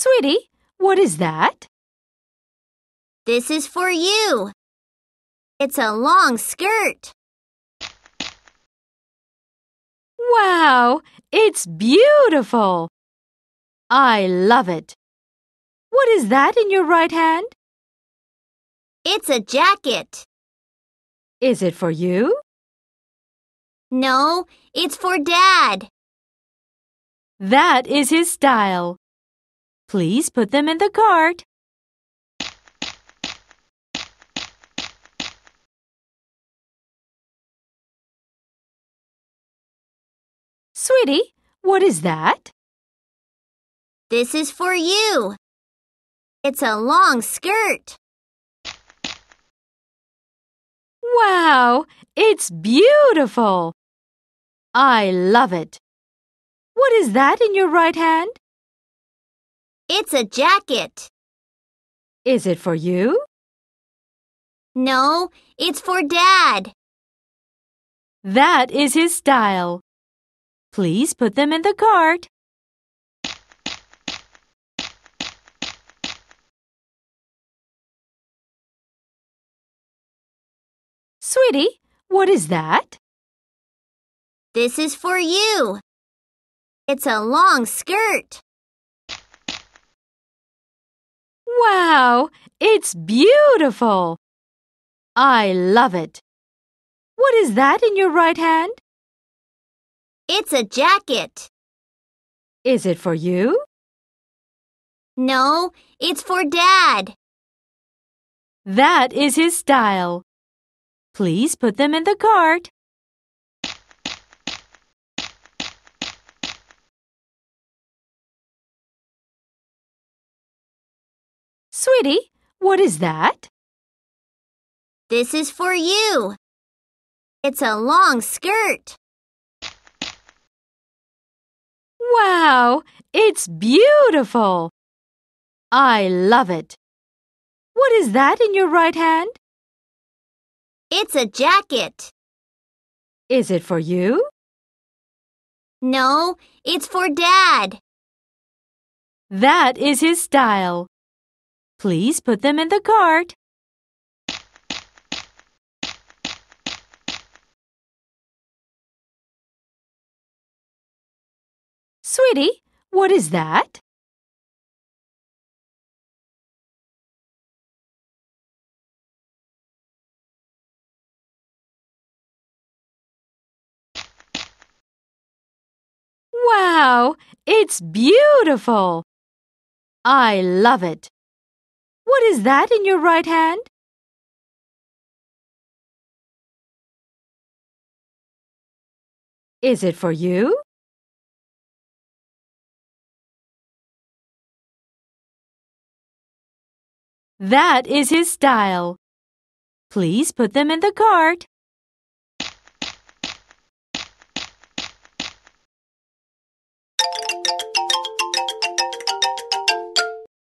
Sweetie, what is that? This is for you. It's a long skirt. Wow, it's beautiful. I love it. What is that in your right hand? It's a jacket. Is it for you? No, it's for Dad. That is his style. Please put them in the cart. Sweetie, what is that? This is for you. It's a long skirt. Wow, it's beautiful. I love it. What is that in your right hand? It's a jacket. Is it for you? No, it's for Dad. That is his style. Please put them in the cart. Sweetie, what is that? This is for you. It's a long skirt. It's beautiful. I love it. What is that in your right hand? It's a jacket. Is it for you? No, it's for Dad. That is his style. Please put them in the cart. Sweetie, what is that? This is for you. It's a long skirt. Wow, it's beautiful. I love it. What is that in your right hand? It's a jacket. Is it for you? No, it's for Dad. That is his style. Please put them in the cart. Sweetie, what is that? Wow, it's beautiful! I love it. What is that in your right hand? Is it for you? That is his style. Please put them in the cart.